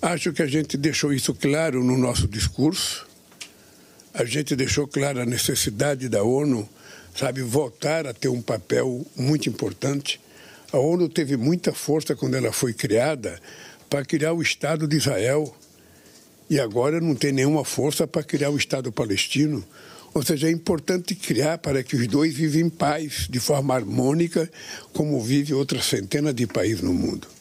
Acho que a gente deixou isso claro no nosso discurso. A gente deixou clara a necessidade da ONU, sabe, voltar a ter um papel muito importante. A ONU teve muita força quando ela foi criada para criar o Estado de Israel. E agora não tem nenhuma força para criar o Estado palestino. Ou seja, é importante criar para que os dois vivam em paz, de forma harmônica, como vive outras centenas de países no mundo.